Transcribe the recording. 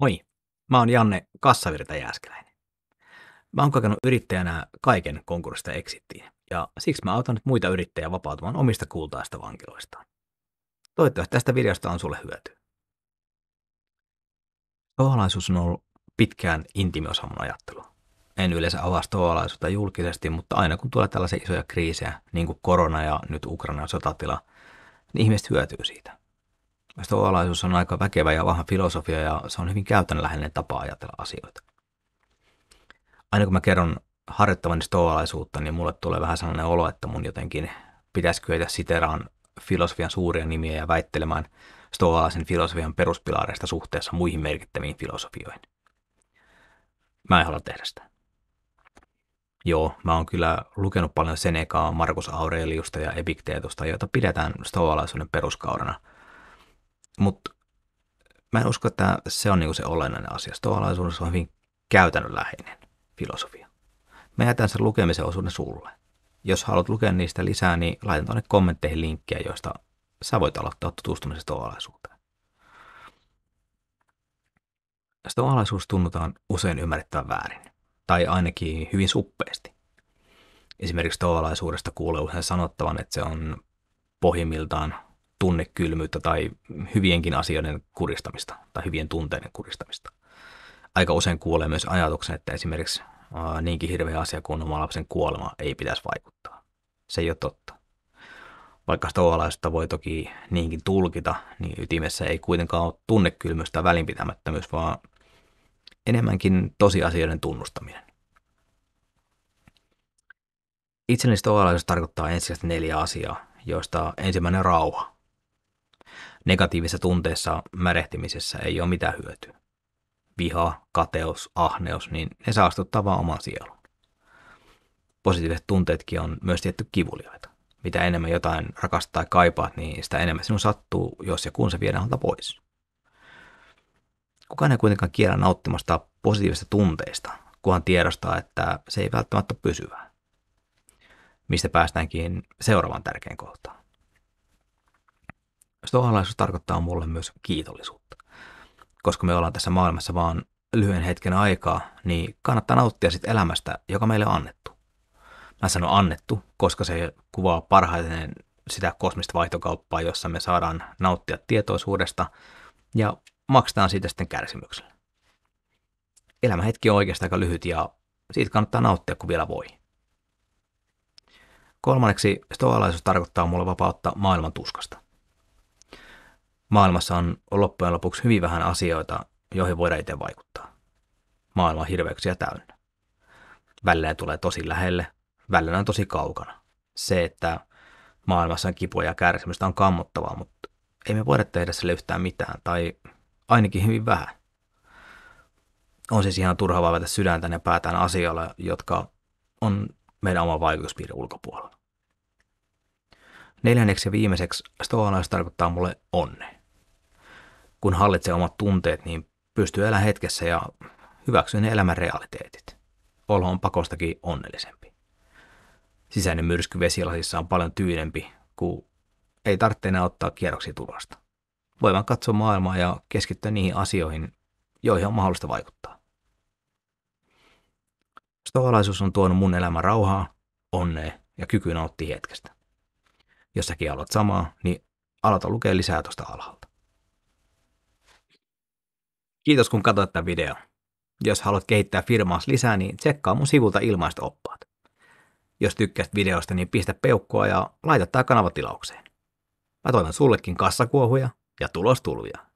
Moi, mä oon Janne Kassavirta Jääskeläinen. Mä oon kokenut yrittäjänä kaiken konkurssista eksittiin, ja siksi mä autan nyt muita yrittäjiä vapautumaan omista kultaista vankiloistaan. Toivottavasti tästä videosta on sulle hyötyä. Stoalaisuus on ollut pitkään intiimi osa mun ajattelua. En yleensä avaa stoalaisuutta julkisesti, mutta aina kun tulee tällaisia isoja kriisejä, niin kuin korona ja nyt Ukrainan sotatila, niin ihmiset hyötyy siitä. Stoalaisuus on aika väkevä ja vahva filosofia ja se on hyvin käytännönläheinen tapa ajatella asioita. Aina kun mä kerron harjoittavani stoalaisuutta, niin mulle tulee vähän sellainen olo, että mun jotenkin pitäisi kyetä siteraan filosofian suuria nimiä ja väittelemään stoalaisen filosofian peruspilareista suhteessa muihin merkittäviin filosofioihin. Mä en halua tehdä sitä. Joo, mä oon kyllä lukenut paljon Senecaa, Markus Aureliusta ja Epikteetusta, joita pidetään stoalaisuuden peruskaudena. Mutta mä en usko, että se on niinku se olennainen asia. Stoalaisuudessa on hyvin käytännönläheinen filosofia. Mä jätän sen lukemisen osuuden sulle. Jos haluat lukea niistä lisää, niin laitan tuonne kommentteihin linkkejä, joista sä voit aloittaa tutustumisen stoalaisuuteen. Stoalaisuus tunnutaan usein ymmärrettävän väärin, tai ainakin hyvin suppeesti. Esimerkiksi stoalaisuudesta kuulee usein sanottavan, että se on pohjimmiltaan tunnekylmyyttä tai hyvienkin asioiden kuristamista tai hyvien tunteiden kuristamista. Aika usein kuulee myös ajatuksen, että esimerkiksi ää, niinkin hirveä asia kuin oma lapsen kuolema ei pitäisi vaikuttaa. Se ei ole totta. Vaikka sitä voi toki niinkin tulkita, niin ytimessä ei kuitenkaan ole tunnekylmyys tai välinpitämättömyys, vaan enemmänkin tosiasioiden tunnustaminen. Itselleni stoalaisuus tarkoittaa ensisijaisesti neljä asiaa, joista ensimmäinen rauha negatiivisessa tunteessa märehtimisessä ei ole mitään hyötyä. Viha, kateus, ahneus, niin ne saastuttaa vaan oman sielun. Positiiviset tunteetkin on myös tietty kivuliaita. Mitä enemmän jotain rakastaa tai kaipaat, niin sitä enemmän sinun sattuu, jos ja kun se viedään alta pois. Kukaan ei kuitenkaan kiellä nauttimasta positiivisista tunteista, kunhan tiedostaa, että se ei välttämättä pysyvää. Mistä päästäänkin seuraavaan tärkeän kohtaan. Stoalaisuus tarkoittaa mulle myös kiitollisuutta. Koska me ollaan tässä maailmassa vaan lyhyen hetken aikaa, niin kannattaa nauttia sitten elämästä, joka meille on annettu. Mä sanon annettu, koska se kuvaa parhaiten sitä kosmista vaihtokauppaa, jossa me saadaan nauttia tietoisuudesta ja maksetaan siitä sitten kärsimyksellä. Elämähetki on oikeastaan aika lyhyt ja siitä kannattaa nauttia, kun vielä voi. Kolmanneksi stoalaisuus tarkoittaa mulle vapautta maailman tuskasta. Maailmassa on loppujen lopuksi hyvin vähän asioita, joihin voidaan itse vaikuttaa. Maailma on hirveyksiä täynnä. Välillä tulee tosi lähelle, välillä on tosi kaukana. Se, että maailmassa on kipua ja kärsimystä on kammottavaa, mutta ei me voida tehdä sille yhtään mitään, tai ainakin hyvin vähän. On siis ihan turha vaivata sydäntä ja päätään asioilla, jotka on meidän oman vaikutuspiirin ulkopuolella. Neljänneksi ja viimeiseksi stoalaisuus tarkoittaa mulle onne kun hallitsee omat tunteet, niin pystyy elämään hetkessä ja hyväksyy ne elämän realiteetit. Olo on pakostakin onnellisempi. Sisäinen myrsky vesilasissa on paljon tyynempi, kun ei tarvitse enää ottaa kierroksi tulosta. Voi vaan katsoa maailmaa ja keskittyä niihin asioihin, joihin on mahdollista vaikuttaa. Stoalaisuus on tuonut mun elämän rauhaa, onnea ja kyky nauttia hetkestä. Jos säkin haluat samaa, niin aloita lukea lisää tuosta alhaalla. Kiitos kun katsoit tämän video. Jos haluat kehittää firmaas lisää, niin tsekkaa mun sivulta ilmaiset oppaat. Jos tykkäsit videosta, niin pistä peukkua ja laita tämä kanava tilaukseen. Mä toivon sullekin kassakuohuja ja tulostulvia.